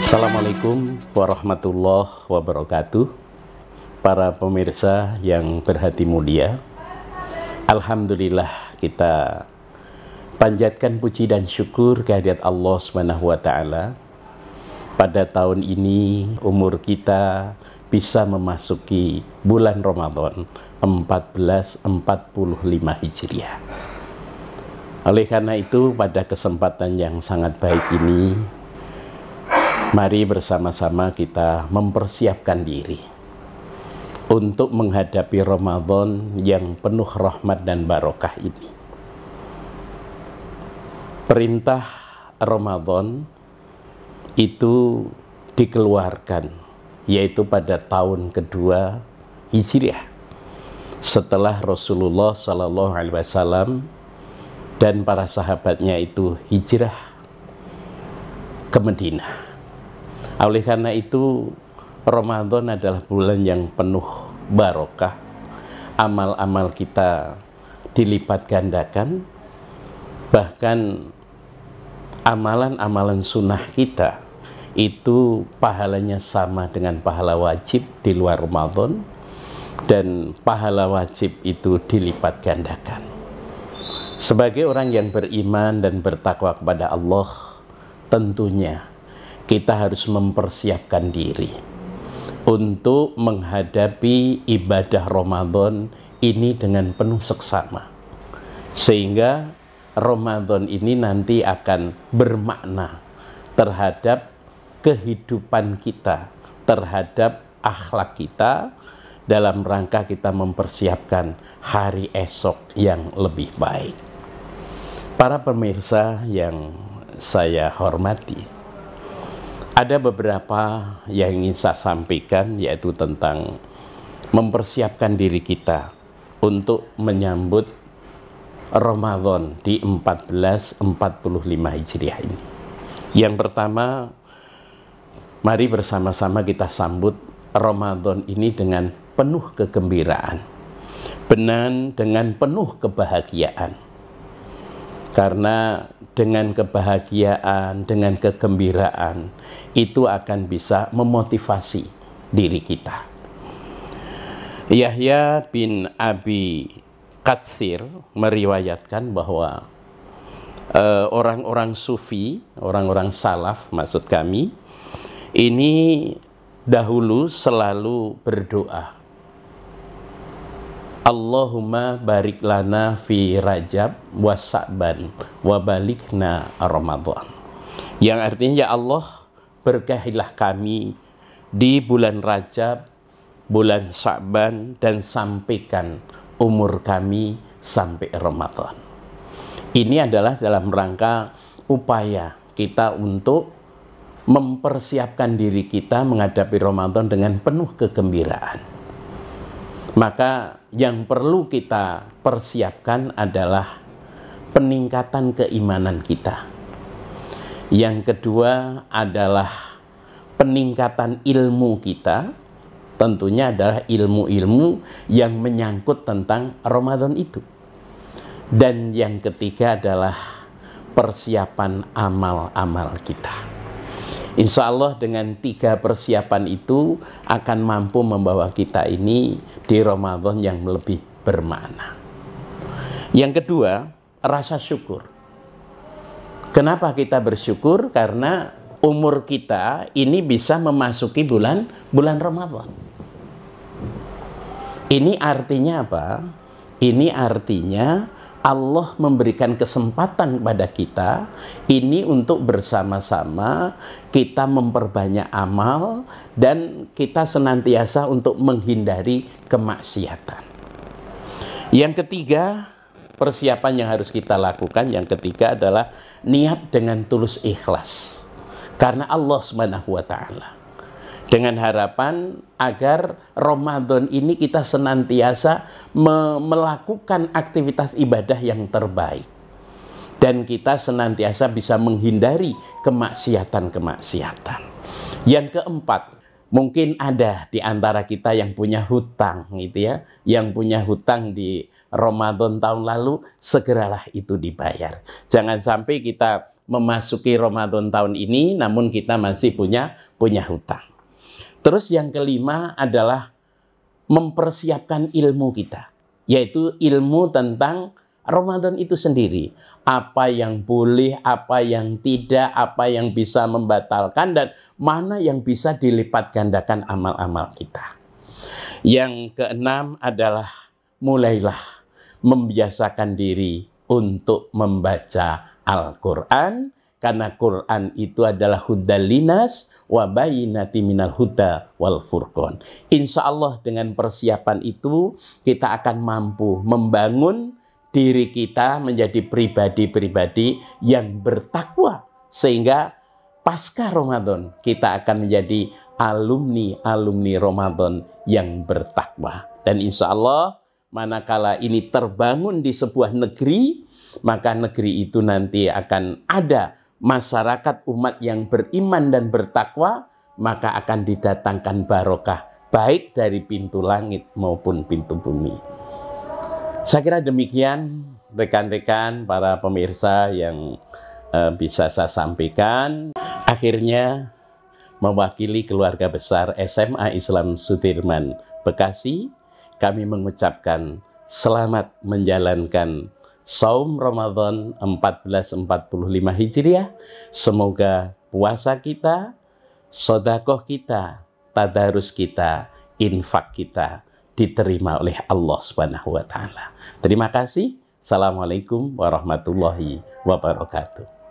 Assalamualaikum warahmatullahi wabarakatuh Para pemirsa yang berhati mulia Alhamdulillah kita panjatkan puji dan syukur kehadirat Allah SWT Pada tahun ini umur kita bisa memasuki bulan Ramadan 1445 Hijriah. Oleh karena itu, pada kesempatan yang sangat baik ini, mari bersama-sama kita mempersiapkan diri untuk menghadapi Ramadan yang penuh rahmat dan barokah ini. Perintah Ramadan itu dikeluarkan yaitu pada tahun kedua Hijriah setelah Rasulullah Shallallahu Alaihi Wasallam dan para sahabatnya itu hijrah ke medina. Oleh karena itu Ramadan adalah bulan yang penuh barokah. Amal-amal kita dilipat gandakan bahkan amalan-amalan sunnah kita itu pahalanya sama dengan pahala wajib di luar Ramadan dan pahala wajib itu dilipat gandakan. Sebagai orang yang beriman dan bertakwa kepada Allah, tentunya kita harus mempersiapkan diri untuk menghadapi ibadah Ramadan ini dengan penuh seksama. Sehingga Ramadan ini nanti akan bermakna terhadap kehidupan kita terhadap akhlak kita dalam rangka kita mempersiapkan hari esok yang lebih baik. Para pemirsa yang saya hormati, ada beberapa yang ingin saya sampaikan yaitu tentang mempersiapkan diri kita untuk menyambut Ramadan di 1445 Hijriah ini. Yang pertama, Mari bersama-sama kita sambut Ramadan ini dengan penuh kegembiraan. Benan dengan penuh kebahagiaan. Karena dengan kebahagiaan, dengan kegembiraan, itu akan bisa memotivasi diri kita. Yahya bin Abi Katsir meriwayatkan bahwa eh, orang-orang uh, orang -orang sufi, orang-orang salaf maksud kami, ini dahulu selalu berdoa. Allahumma barik lana fi Rajab wa Sa'ban wa balikna ramadhan. Yang artinya ya Allah berkahilah kami di bulan Rajab, bulan Sa'ban dan sampaikan umur kami sampai Ramadan. Ini adalah dalam rangka upaya kita untuk mempersiapkan diri kita menghadapi Ramadan dengan penuh kegembiraan. Maka yang perlu kita persiapkan adalah peningkatan keimanan kita. Yang kedua adalah peningkatan ilmu kita. Tentunya adalah ilmu-ilmu yang menyangkut tentang Ramadan itu. Dan yang ketiga adalah persiapan amal-amal kita. Insya Allah dengan tiga persiapan itu akan mampu membawa kita ini di Ramadan yang lebih bermakna. Yang kedua, rasa syukur. Kenapa kita bersyukur? Karena umur kita ini bisa memasuki bulan bulan Ramadan. Ini artinya apa? Ini artinya Allah memberikan kesempatan kepada kita ini untuk bersama-sama kita memperbanyak amal dan kita senantiasa untuk menghindari kemaksiatan. Yang ketiga, persiapan yang harus kita lakukan yang ketiga adalah niat dengan tulus ikhlas. Karena Allah Subhanahu wa taala dengan harapan agar Ramadan ini kita senantiasa me melakukan aktivitas ibadah yang terbaik dan kita senantiasa bisa menghindari kemaksiatan-kemaksiatan. Yang keempat, mungkin ada di antara kita yang punya hutang gitu ya, yang punya hutang di Ramadan tahun lalu, segeralah itu dibayar. Jangan sampai kita memasuki Ramadan tahun ini namun kita masih punya punya hutang. Terus yang kelima adalah mempersiapkan ilmu kita, yaitu ilmu tentang Ramadan itu sendiri. Apa yang boleh, apa yang tidak, apa yang bisa membatalkan, dan mana yang bisa dilipat gandakan amal-amal kita. Yang keenam adalah mulailah membiasakan diri untuk membaca Al-Quran, karena Quran itu adalah hudalinas wa bayinati minal huda wal furqon. Insya Allah dengan persiapan itu kita akan mampu membangun diri kita menjadi pribadi-pribadi yang bertakwa. Sehingga pasca Ramadan kita akan menjadi alumni-alumni Ramadan yang bertakwa. Dan insya Allah manakala ini terbangun di sebuah negeri, maka negeri itu nanti akan ada masyarakat umat yang beriman dan bertakwa, maka akan didatangkan barokah baik dari pintu langit maupun pintu bumi. Saya kira demikian rekan-rekan para pemirsa yang uh, bisa saya sampaikan. Akhirnya mewakili keluarga besar SMA Islam Sudirman Bekasi, kami mengucapkan selamat menjalankan Saum Ramadan 1445 Hijriah. Semoga puasa kita, sodakoh kita, tadarus kita, infak kita diterima oleh Allah Subhanahu wa taala. Terima kasih. Assalamualaikum warahmatullahi wabarakatuh.